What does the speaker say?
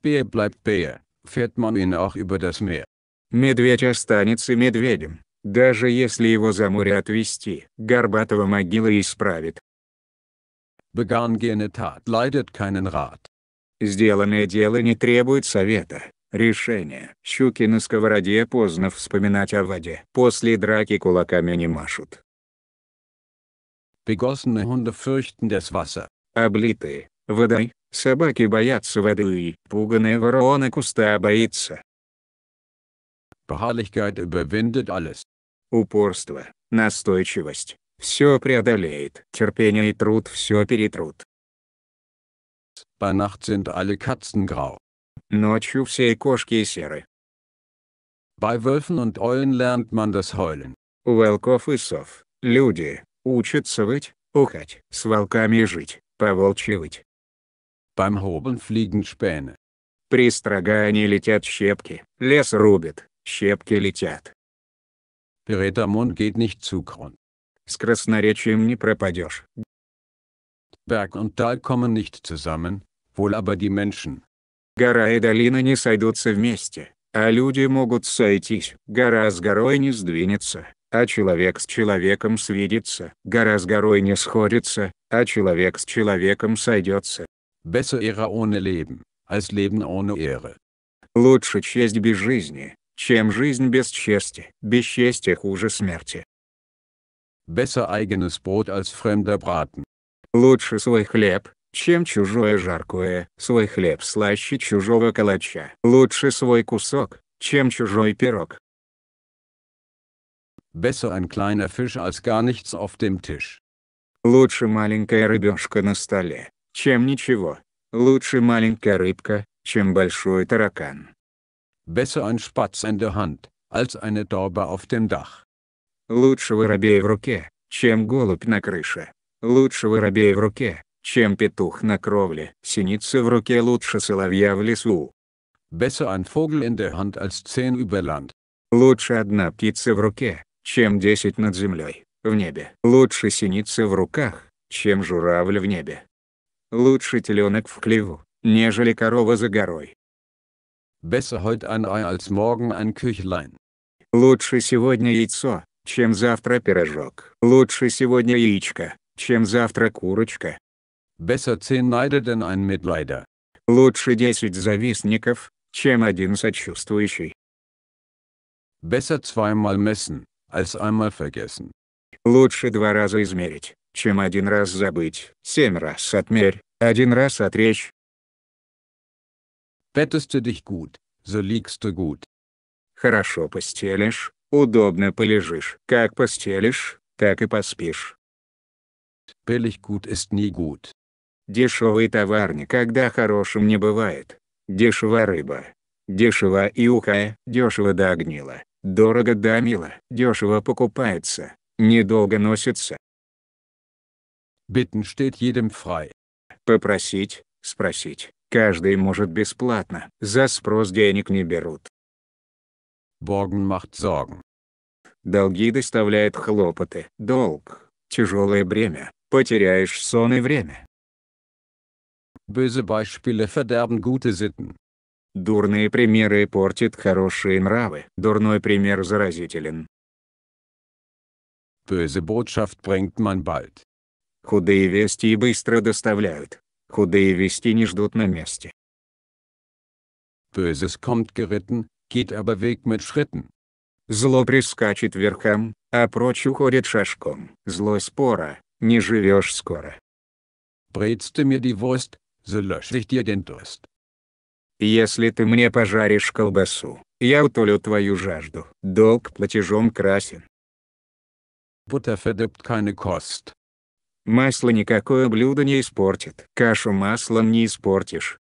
Пея bleibt Пея, fährt man ihn auch über Медведь останется медведем, даже если его за море отвезти. Горбатого могила исправит. Begangene Tat leidet keinen Сделанное дело не требует совета, решения. Щуки на сковороде поздно вспоминать о воде. После драки кулаками не машут. Begossene Hunde fürchten das Wasser. Облитые, водой, Собаки боятся воды и пуганая ворона куста боится. Beharrlichkeit überwindet alles. Упорство, настойчивость, все преодолеет. Терпение и труд все перетрут. Bei Nacht sind alle Katzen grau. Ночью все кошки серы. Bei Wölfen und Eulen lernt man das Heulen. У волков и сов, люди, учатся выть, ухать. С волками жить, поволчивать. Beim Hoben fliegen Späne. При строгании летят щепки, лес рубит, щепки летят. Передамон гейт nicht zu С красноречием не пропадешь. Berg und Tal kommen nicht zusammen, wohl aber die Menschen. Гора и долина не сойдутся вместе, а люди могут сойтись. Гора с горой не сдвинется, а человек с человеком свидится. Гора с горой не сходится, а человек с человеком сойдется. Besser Ehre ohne Leben, als Leben ohne Ehre. Лучше честь без жизни, чем жизнь без чести. Без чести хуже смерти. Besser eigenes Brot als fremder Braten. Лучше свой хлеб, чем чужое жаркое. Свой хлеб слаще чужого калача. Лучше свой кусок, чем чужой пирог. Besser ein kleiner Fisch als gar nichts auf dem Tisch. Лучше маленькая рыбешка на столе, чем ничего. Лучше маленькая рыбка, чем большой таракан. Besser ein Spatz in der Hand, als eine Taube auf dem Dach. Лучше воробей в руке, чем голубь на крыше. Лучше воробей в руке, чем петух на кровле. Синица в руке лучше соловья в лесу. Besser ein Vogel in der Hand als zehn über Land. Лучше одна птица в руке, чем десять над землей, в небе. Лучше синица в руках, чем журавль в небе лучше теленок в клеву, нежели корова за горой. Besser heute ein Ei als morgen ein Küchlein. Лучше сегодня яйцо, чем завтра пирожок. Лучше сегодня яичко, чем завтра курочка. Besser zehn Neider denn ein Mitleider. Лучше десять завистников, чем один сочувствующий. Besser zweimal messen, als einmal vergessen. Лучше два раза измерить, чем один раз забыть, семь раз отмерь, один раз отречь. Bettest du dich gut, so liegst du gut. Хорошо постелишь, удобно полежишь. Как постелишь, так и поспишь. Billig gut ist nie gut. Дешевый товар никогда хорошим не бывает. Дешева рыба. Дешево и ухая, дешево да огнила. дорого да мило, дешево покупается, недолго носится. Bitten steht jedem frei. Попросить, спросить. Каждый может бесплатно. За спрос денег не берут. Borgen macht Sorgen. Долги доставляют хлопоты. Долг – тяжелое бремя. Потеряешь сон и время. Böse Beispiele verderben gute Sitten. Дурные примеры портят хорошие нравы. Дурной пример заразителен. Böse Botschaft bringt man bald. Худые вести и быстро доставляют. Худые вести не ждут на месте. Böses kommt geritten, geht aber weg mit Schritten. Зло прискачет верхом, а прочь уходит шашком. Зло спора, не живешь скоро. Бредste мне die Wurst, so lösch ich dir den Durst. Если ты мне пожаришь колбасу, я утолю твою жажду. Долг платежом красен. Butter verdirbt keine Kost. Масло никакое блюдо не испортит. Кашу маслом не испортишь.